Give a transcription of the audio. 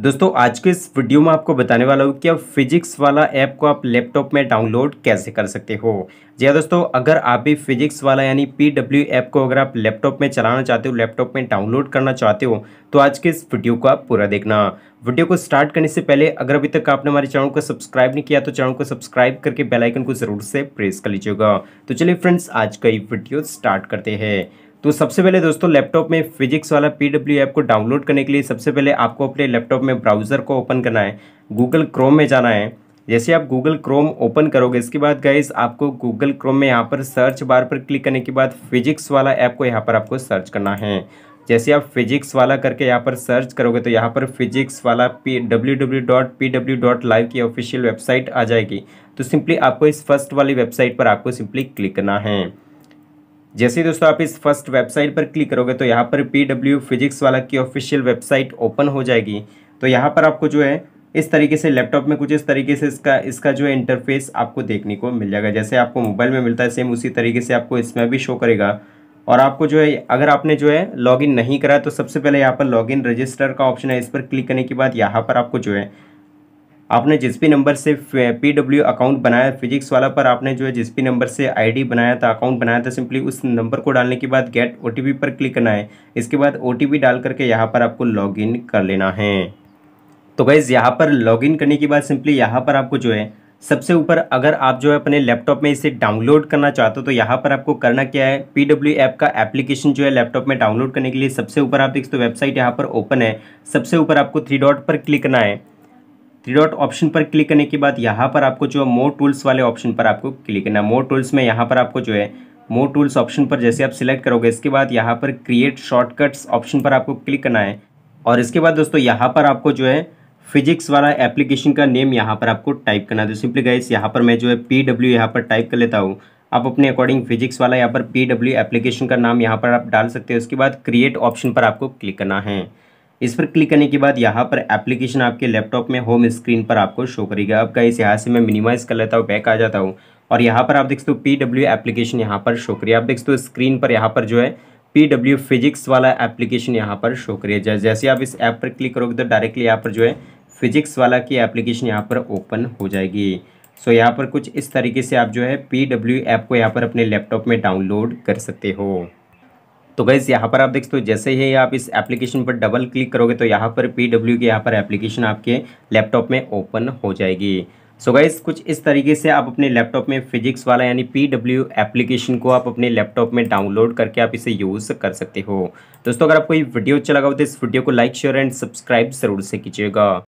दोस्तों आज के इस वीडियो में आपको बताने वाला हूँ कि आप फिजिक्स वाला ऐप को आप लैपटॉप में डाउनलोड कैसे कर सकते हो जी हाँ दोस्तों अगर आप भी फिजिक्स वाला यानी पी डब्ल्यू ऐप को अगर आप लैपटॉप में चलाना चाहते हो लैपटॉप में डाउनलोड करना चाहते हो तो आज के इस वीडियो को आप पूरा देखना वीडियो को स्टार्ट करने से पहले अगर अभी तक आपने हमारे चैनल को सब्सक्राइब नहीं किया तो चैनल को सब्सक्राइब करके बेलाइकन को जरूर से प्रेस कर लीजिएगा तो चलिए फ्रेंड्स आज का ये वीडियो स्टार्ट करते हैं तो सबसे पहले दोस्तों लैपटॉप में Physics Wallah P W app को डाउनलोड करने के लिए सबसे पहले आपको अपने लैपटॉप में ब्राउज़र को ओपन करना है गूगल क्रोम में जाना है जैसे आप गूगल क्रोम ओपन करोगे इसके बाद गाइज आपको गूगल क्रोम में यहाँ पर सर्च बार पर क्लिक करने के बाद फिजिक्स वाला ऐप को यहाँ पर आपको सर्च करना है जैसे आप फिजिक्स वाला करके यहाँ पर सर्च करोगे तो यहाँ पर Physics Wallah P W W dot P W dot live की ऑफिशियल वेबसाइट आ जाएगी तो सिंपली आपको इस फर्स्ट वाली वेबसाइट पर आपको सिंपली क्लिक करना है जैसे ही दोस्तों आप इस फर्स्ट वेबसाइट पर क्लिक करोगे तो यहाँ पर पी डब्ल्यू फिजिक्स वाला की ऑफिशियल वेबसाइट ओपन हो जाएगी तो यहाँ पर आपको जो है इस तरीके से लैपटॉप में कुछ इस तरीके से इसका इसका जो है इंटरफेस आपको देखने को मिल जाएगा जैसे आपको मोबाइल में मिलता है सेम उसी तरीके से आपको इसमें भी शो करेगा और आपको जो है अगर आपने जो है लॉगिन नहीं करा तो सबसे पहले यहाँ पर लॉगिन रजिस्टर का ऑप्शन है इस पर क्लिक करने के बाद यहाँ पर आपको जो है आपने जिस भी नंबर से पी डब्ल्यू अकाउंट बनाया फिजिक्स वाला पर आपने जो है जिस भी नंबर से आईडी बनाया था अकाउंट बनाया था सिंपली उस नंबर को डालने के बाद गेट ओ पर क्लिक करना है इसके बाद ओ डाल करके यहाँ पर आपको लॉगिन कर लेना है तो गैज़ यहाँ पर लॉगिन करने के बाद सिंपली यहाँ पर आपको जो है सबसे ऊपर अगर आप जो है अपने लैपटॉप में इसे डाउनलोड करना चाहते हो तो यहाँ पर आपको करना क्या है पी डब्ल्यू ऐप का एप्लीकेशन जो है लैपटॉप में डाउनलोड करने के लिए सबसे ऊपर आप देख हो वेबसाइट यहाँ पर ओपन है सबसे ऊपर आपको थ्री डॉट पर क्लिक करना है थ्री डॉट ऑप्शन पर क्लिक करने के बाद यहाँ पर आपको जो है मोर टूल्स वाले ऑप्शन पर आपको क्लिक करना है मोर टूल्स में यहाँ पर आपको जो है मोर टूल्स ऑप्शन पर जैसे आप सिलेक्ट करोगे इसके बाद यहाँ पर क्रिएट शॉर्टकट्स ऑप्शन पर आपको क्लिक करना है और इसके बाद दोस्तों यहाँ पर आपको जो है फिजिक्स वाला एप्लीकेशन का नेम यहाँ पर आपको टाइप करना है तो सिंपली गाइस यहाँ पर मैं जो है पी डब्ल्यू यहाँ पर टाइप कर लेता हूँ आप अपने अकॉर्डिंग फिजिक्स वाला यहाँ पर पी डब्ल्यू एप्लीकेशन का नाम यहाँ पर आप डाल सकते हैं उसके बाद क्रिएट ऑप्शन पर आपको क्लिक करना है इस पर क्लिक करने के बाद यहाँ पर एप्लीकेशन आपके लैपटॉप में होम स्क्रीन पर आपको शो करेगा अब इस यहाँ से मैं मिनिमाइज़ कर लेता हूँ बैक आ जाता हूँ और यहाँ पर आप देख सकते हो पी डब्ल्यू एप्लीकेशन यहाँ पर शो करिए आप देख सकते हो स्क्रीन पर यहाँ पर जो है P W Physics Wallah application यहाँ पर शो करिए जैसे आप इस ऐप पर क्लिक करोगे तो डायरेक्टली यहाँ पर जो है फिजिक्स वाला की एप्लीकेशन यहाँ पर ओपन हो जाएगी सो यहाँ पर कुछ इस तरीके से आप जो है पी डब्ल्यू ऐप को यहाँ पर अपने लैपटॉप में डाउनलोड कर सकते हो तो गैस यहाँ पर आप देख सकते हो जैसे ही आप इस एप्लीकेशन पर डबल क्लिक करोगे तो यहाँ पर पी डब्ल्यू की यहाँ पर एप्लीकेशन आपके लैपटॉप में ओपन हो जाएगी सो so गाइज कुछ इस तरीके से आप अपने लैपटॉप में फिजिक्स वाला यानी पी डब्ल्यू एप्लीकेशन को आप अपने लैपटॉप में डाउनलोड करके आप इसे यूज़ कर सकते हो दोस्तों अगर आपको ये वीडियो अच्छा लगा हो तो इस वीडियो को लाइक शेयर एंड सब्सक्राइब ज़रूर से कीजिएगा